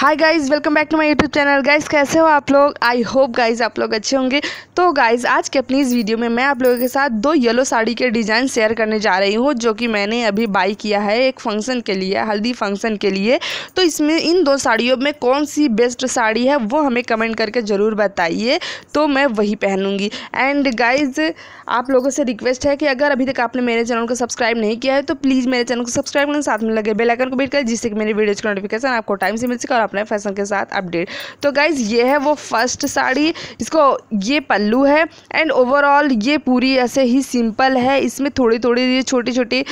hi guys welcome back to my YouTube channel guys कैसे हो आप लोग आई होप गाइस आप लोग अच्छे होंगे तो गाइस आज के अपनी इस वीडियो में मैं आप लोगों के साथ दो येलो साड़ी के डिज़ाइन शेयर करने जा रही हूँ जो कि मैंने अभी बाई किया है एक फंक्शन के लिए हल्दी फंक्शन के लिए तो इसमें इन दो साड़ियों में कौन सी बेस्ट साड़ी है वो हमें कमेंट करके ज़रूर बताइए तो मैं वही पहनूँगी एंड गाइज आप लोगों से रिक्वेस्ट है कि अगर अभी तक आपने मेरे चैनल को सब्सक्राइब नहीं किया है तो प्लीज़ मेरे चैनल को सब्सक्राइब करें साथ में लगे बेलाइकन को बीट करें जिससे कि मेरे वीडियोज़ का नोटिफिकेशन आपको टाइम से मिल सके और अपने फैशन के साथ अपडेट तो गाइज़ ये है वो फर्स्ट साड़ी इसको ये पल्लू है एंड ओवरऑल ये पूरी ऐसे ही सिंपल है इसमें थोड़ी थोड़ी ये छोटे छोटे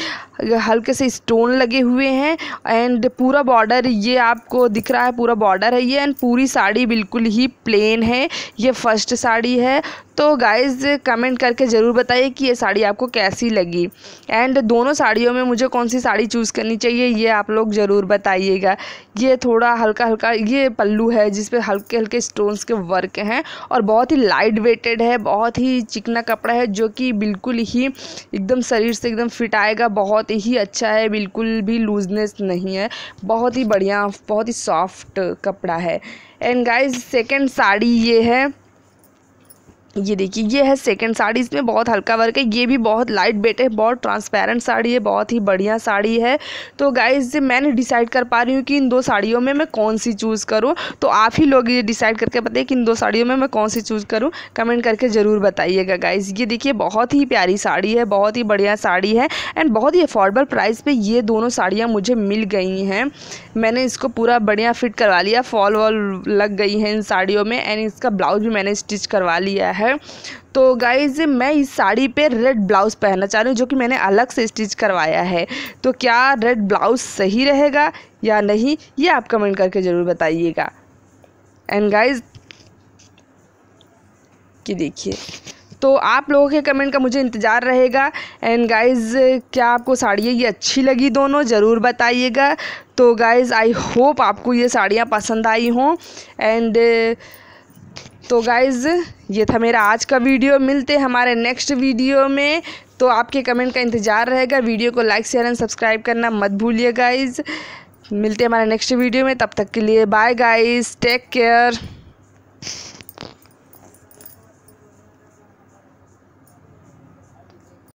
हल्के से स्टोन लगे हुए हैं एंड पूरा बॉर्डर ये आपको दिख रहा है पूरा बॉर्डर है ये एंड पूरी साड़ी बिल्कुल ही प्लेन है ये फर्स्ट साड़ी है तो गाइज़ कमेंट करके ज़रूर बताइए कि ये साड़ी आपको कैसी लगी एंड दोनों साड़ियों में मुझे कौन सी साड़ी चूज़ करनी चाहिए ये आप लोग ज़रूर बताइएगा ये थोड़ा हल्का हल्का ये पल्लू है जिस हल्के हल्के स्टोन्स के वर्क हैं और बहुत ही लाइट वेटेड है बहुत ही चिकना कपड़ा है जो कि बिल्कुल ही एकदम शरीर से एकदम फिट आएगा बहुत ही अच्छा है बिल्कुल भी लूजनेस नहीं है बहुत ही बढ़िया बहुत ही सॉफ्ट कपड़ा है एंड गाइज सेकेंड साड़ी ये है ये देखिए ये है सेकंड साड़ी इसमें बहुत हल्का वर्क है ये भी बहुत लाइट वेट है बहुत ट्रांसपेरेंट साड़ी है बहुत ही बढ़िया साड़ी है तो गाइज मैंने डिसाइड कर पा रही हूँ कि इन दो साड़ियों में मैं कौन सी चूज़ करूँ तो आप ही लोग ये डिसाइड करके बताइए कि इन दो साड़ियों में मैं कौन सी चूज़ करूँ कमेंट करके ज़रूर बताइएगा गाइज ये देखिए बहुत ही प्यारी साड़ी है बहुत ही बढ़िया साड़ी है एंड बहुत ही अफोर्डेबल प्राइस पर ये दोनों साड़ियाँ मुझे मिल गई हैं मैंने इसको पूरा बढ़िया फिट करवा लिया फॉल वॉल लग गई है इन साड़ियों में एंड इसका ब्लाउज भी मैंने स्टिच करवा लिया है है तो गाइज मैं इस साड़ी पे रेड ब्लाउज़ पहनना चाह रही हूँ जो कि मैंने अलग से स्टिच करवाया है तो क्या रेड ब्लाउज़ सही रहेगा या नहीं ये आप कमेंट करके ज़रूर बताइएगा एंड गाइज कि देखिए तो आप लोगों के कमेंट का मुझे इंतज़ार रहेगा एंड गाइज़ क्या आपको साड़ियाँ ये अच्छी लगी दोनों ज़रूर बताइएगा तो गाइज़ आई होप आपको ये साड़ियाँ पसंद आई हों एंड तो गाइज़ ये था मेरा आज का वीडियो मिलते हमारे नेक्स्ट वीडियो में तो आपके कमेंट का इंतज़ार रहेगा वीडियो को लाइक शेयर एंड सब्सक्राइब करना मत भूलिए गाइज़ मिलते हमारे नेक्स्ट वीडियो में तब तक के लिए बाय गाइज़ टेक केयर